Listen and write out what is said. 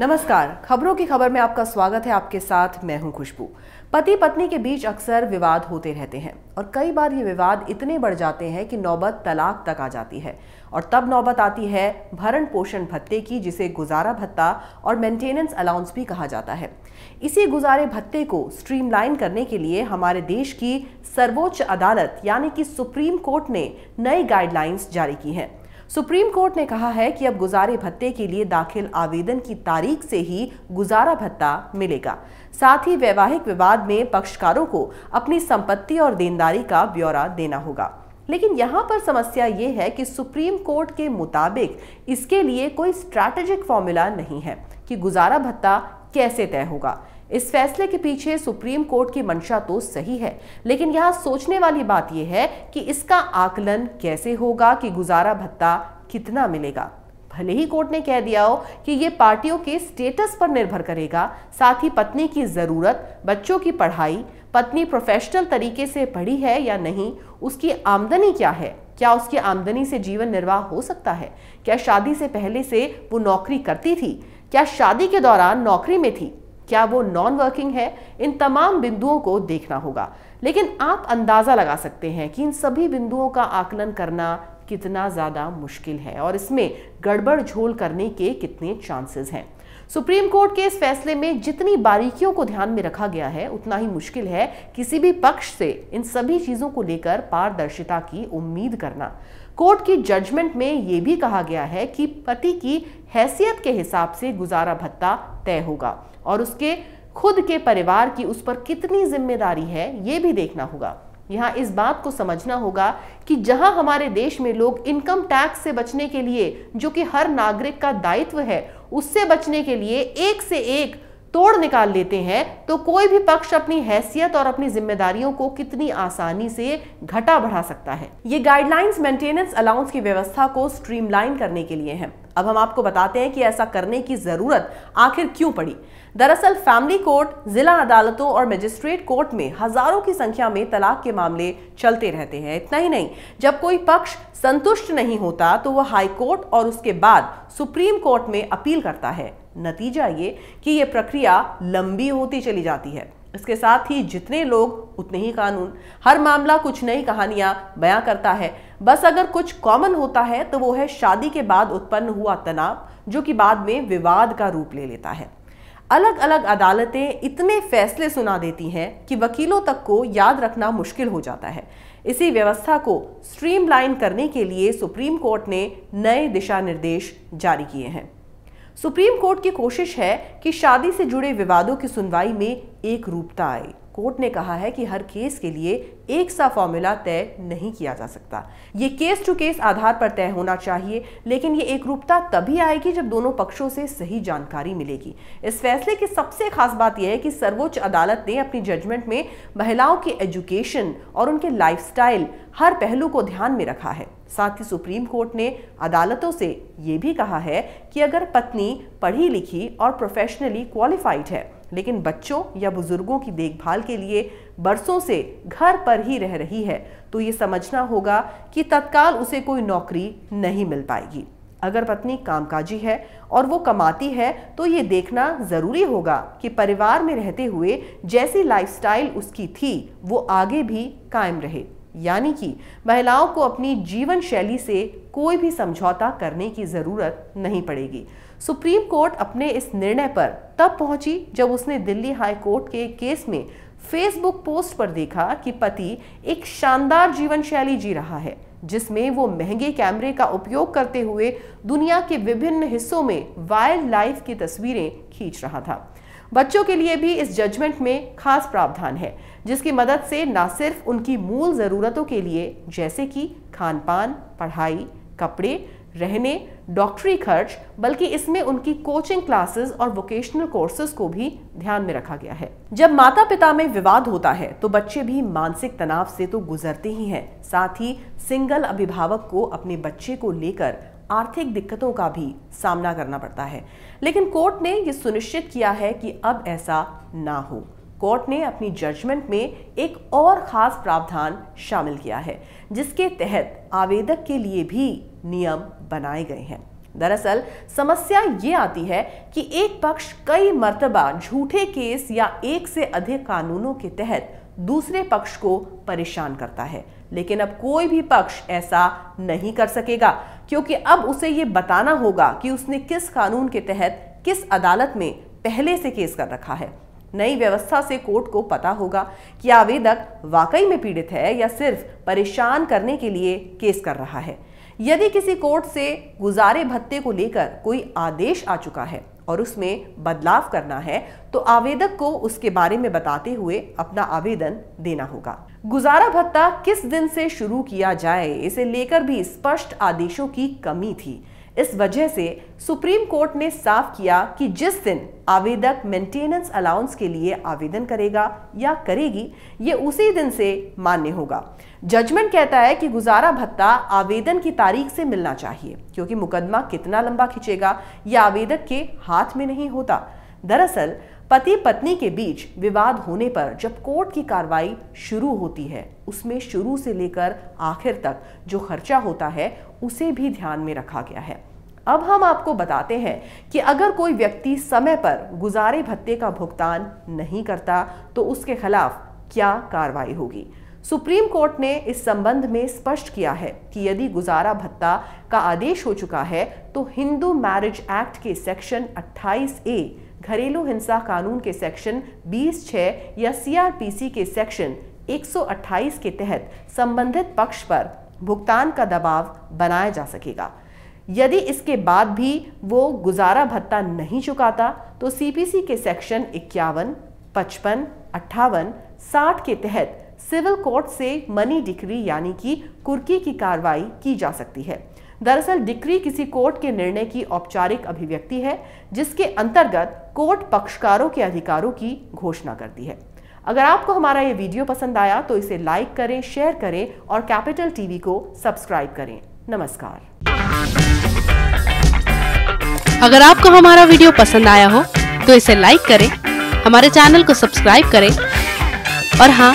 नमस्कार खबरों की खबर में आपका स्वागत है आपके साथ मैं हूं खुशबू पति पत्नी के बीच अक्सर विवाद होते रहते हैं और कई बार ये विवाद इतने बढ़ जाते हैं कि नौबत तलाक तक आ जाती है और तब नौबत आती है भरण पोषण भत्ते की जिसे गुजारा भत्ता और मेंटेनेंस अलाउंस भी कहा जाता है इसी गुजारे भत्ते को स्ट्रीमलाइन करने के लिए हमारे देश की सर्वोच्च अदालत यानी कि सुप्रीम कोर्ट ने नई गाइडलाइंस जारी की हैं सुप्रीम कोर्ट ने कहा है कि अब गुजारे भत्ते के लिए दाखिल आवेदन की तारीख से ही गुजारा भत्ता मिलेगा साथ ही वैवाहिक विवाद में पक्षकारों को अपनी संपत्ति और देनदारी का ब्यौरा देना होगा लेकिन यहाँ पर समस्या ये है कि सुप्रीम कोर्ट के मुताबिक इसके लिए कोई स्ट्रैटेजिक फॉर्मूला नहीं है कि गुजारा भत्ता कैसे तय होगा इस फैसले के पीछे सुप्रीम कोर्ट की मंशा तो सही है लेकिन यहाँ सोचने वाली बात यह है कि इसका आकलन कैसे होगा कि गुजारा भत्ता कितना मिलेगा भले ही कोर्ट ने कह दिया हो कि ये पार्टियों के स्टेटस पर निर्भर करेगा साथ ही पत्नी की ज़रूरत बच्चों की पढ़ाई पत्नी प्रोफेशनल तरीके से पढ़ी है या नहीं उसकी आमदनी क्या है क्या उसकी आमदनी से जीवन निर्वाह हो सकता है क्या शादी से पहले से वो नौकरी करती थी क्या शादी के दौरान नौकरी में थी क्या वो नॉन वर्किंग है इन तमाम बिंदुओं को देखना होगा लेकिन आप अंदाज़ा लगा सकते हैं कि इन सभी बिंदुओं का आकलन करना कितना ज़्यादा मुश्किल है और इसमें गड़बड़ झोल करने के कितने चांसेस हैं सुप्रीम कोर्ट के इस फैसले में जितनी बारीकियों को ध्यान में रखा गया है उतना ही मुश्किल है किसी भी पक्ष से इन सभी चीज़ों को लेकर पारदर्शिता की उम्मीद करना कोर्ट की जजमेंट में ये भी कहा गया है कि पति की हैसियत के हिसाब से गुजारा भत्ता तय होगा और उसके खुद के परिवार की उस पर कितनी जिम्मेदारी है ये भी देखना होगा यहाँ इस बात को समझना होगा कि जहाँ हमारे देश में लोग इनकम टैक्स से बचने के लिए जो कि हर नागरिक का दायित्व है उससे बचने के लिए एक से एक तोड़ निकाल लेते हैं तो कोई भी पक्ष अपनी हैसियत और अपनी जिम्मेदारियों को कितनी आसानी से घटा बढ़ा सकता है ये गाइडलाइंस मेंटेनेंस अलाउंस की व्यवस्था को स्ट्रीमलाइन करने के लिए हैं अब हम आपको बताते हैं कि ऐसा करने की ज़रूरत आखिर क्यों पड़ी दरअसल फैमिली कोर्ट जिला अदालतों और मजिस्ट्रेट कोर्ट में हज़ारों की संख्या में तलाक के मामले चलते रहते हैं इतना ही नहीं जब कोई पक्ष संतुष्ट नहीं होता तो वह हाई कोर्ट और उसके बाद सुप्रीम कोर्ट में अपील करता है नतीजा ये कि यह प्रक्रिया लंबी होती चली जाती है इसके साथ ही जितने लोग उतने ही कानून हर मामला कुछ नई कहानियां बयां करता है बस अगर कुछ कॉमन होता है तो वो है शादी के बाद उत्पन्न हुआ तनाव जो कि बाद में विवाद का रूप ले लेता है अलग अलग अदालतें इतने फैसले सुना देती हैं कि वकीलों तक को याद रखना मुश्किल हो जाता है इसी व्यवस्था को स्ट्रीमलाइन करने के लिए सुप्रीम कोर्ट ने नए दिशा निर्देश जारी किए हैं सुप्रीम कोर्ट की कोशिश है कि शादी से जुड़े विवादों की सुनवाई में एक रूपता आए कोर्ट ने कहा है कि हर केस के लिए एक सा फॉर्मूला तय नहीं किया जा सकता ये केस टू केस आधार पर तय होना चाहिए लेकिन ये एक रूपता तभी आएगी जब दोनों पक्षों से सही जानकारी मिलेगी इस फैसले की सबसे खास बात यह है कि सर्वोच्च अदालत ने अपनी जजमेंट में महिलाओं के एजुकेशन और उनके लाइफस्टाइल हर पहलू को ध्यान में रखा है साथ ही सुप्रीम कोर्ट ने अदालतों से ये भी कहा है कि अगर पत्नी पढ़ी लिखी और प्रोफेशनली क्वालिफाइड है लेकिन बच्चों या बुजुर्गों की देखभाल के लिए बरसों से घर पर ही रह रही है तो ये समझना होगा कि तत्काल उसे कोई नौकरी नहीं मिल पाएगी अगर पत्नी कामकाजी है और वो कमाती है तो ये देखना ज़रूरी होगा कि परिवार में रहते हुए जैसी लाइफस्टाइल उसकी थी वो आगे भी कायम रहे यानी कि महिलाओं को अपनी जीवन शैली से कोई भी समझौता करने की ज़रूरत नहीं पड़ेगी सुप्रीम कोर्ट अपने इस निर्णय पर तब पहुंची जब उसने दिल्ली हाई कोर्ट के केस में फेसबुक पोस्ट पर देखा कि पति एक शानदार जीवन शैली जी रहा है जिसमें वो महंगे कैमरे का उपयोग करते हुए दुनिया के विभिन्न हिस्सों में वाइल्ड लाइफ की तस्वीरें खींच रहा था बच्चों के लिए भी इस जजमेंट में खास प्रावधान है जिसकी मदद से न सिर्फ उनकी मूल ज़रूरतों के लिए जैसे कि खान पान पढ़ाई कपड़े रहने डॉक्टरी खर्च बल्कि इसमें उनकी कोचिंग क्लासेस और वोकेशनल कोर्सेज को भी ध्यान में रखा गया है जब माता पिता में विवाद होता है तो बच्चे भी मानसिक तनाव से तो गुजरते ही हैं साथ ही सिंगल अभिभावक को अपने बच्चे को लेकर आर्थिक दिक्कतों का भी सामना करना पड़ता है लेकिन कोर्ट ने यह सुनिश्चित किया है कि अब ऐसा ना हो कोर्ट ने अपनी जजमेंट में एक और ख़ास प्रावधान शामिल किया है जिसके तहत आवेदक के लिए भी नियम बनाए गए हैं दरअसल समस्या ये आती है कि एक पक्ष कई मर्तबा झूठे केस या एक से अधिक कानूनों के तहत दूसरे पक्ष को परेशान करता है लेकिन अब कोई भी पक्ष ऐसा नहीं कर सकेगा क्योंकि अब उसे ये बताना होगा कि उसने किस कानून के तहत किस अदालत में पहले से केस कर रखा है नई व्यवस्था से कोर्ट को पता होगा कि आवेदक वाकई में पीड़ित है या सिर्फ परेशान करने के लिए केस कर रहा है यदि किसी कोर्ट से गुजारे भत्ते को लेकर कोई आदेश आ चुका है और उसमें बदलाव करना है तो आवेदक को उसके बारे में बताते हुए अपना आवेदन देना होगा गुजारा भत्ता किस दिन से शुरू किया जाए इसे लेकर भी स्पष्ट आदेशों की कमी थी इस वजह से सुप्रीम कोर्ट ने साफ किया कि जिस दिन आवेदक मेंटेनेंस अलाउंस के लिए आवेदन करेगा या करेगी ये उसी दिन से मान्य होगा जजमेंट कहता है कि गुजारा भत्ता आवेदन की तारीख से मिलना चाहिए क्योंकि मुकदमा कितना लंबा खिंचेगा यह आवेदक के हाथ में नहीं होता दरअसल पति पत्नी के बीच विवाद होने पर जब कोर्ट की कार्रवाई शुरू होती है उसमें शुरू से लेकर आखिर तक जो खर्चा होता है उसे भी ध्यान में रखा गया है अब हम आपको बताते हैं कि अगर कोई व्यक्ति समय पर गुजारे भत्ते का भुगतान नहीं करता तो उसके खिलाफ क्या कार्रवाई होगी सुप्रीम कोर्ट ने इस संबंध में स्पष्ट किया है कि यदि गुजारा भत्ता का आदेश हो चुका है तो हिंदू मैरिज एक्ट के सेक्शन 28 ए घरेलू हिंसा कानून के सेक्शन 20 छः या सीआरपीसी के सेक्शन 128 के तहत संबंधित पक्ष पर भुगतान का दबाव बनाया जा सकेगा यदि इसके बाद भी वो गुजारा भत्ता नहीं चुकाता तो सीपीसी के सेक्शन इक्यावन पचपन अट्ठावन साठ के तहत सिविल कोर्ट से मनी डिक्री यानी कि कुर्की की कार्रवाई की जा सकती है दरअसल डिक्री किसी कोर्ट के निर्णय की औपचारिक अभिव्यक्ति है जिसके अंतर्गत कोर्ट पक्षकारों के अधिकारों की घोषणा करती है अगर आपको हमारा ये वीडियो पसंद आया तो इसे लाइक करें शेयर करें और कैपिटल टीवी को सब्सक्राइब करें नमस्कार अगर आपको हमारा वीडियो पसंद आया हो तो इसे लाइक करें हमारे चैनल को सब्सक्राइब करें और हाँ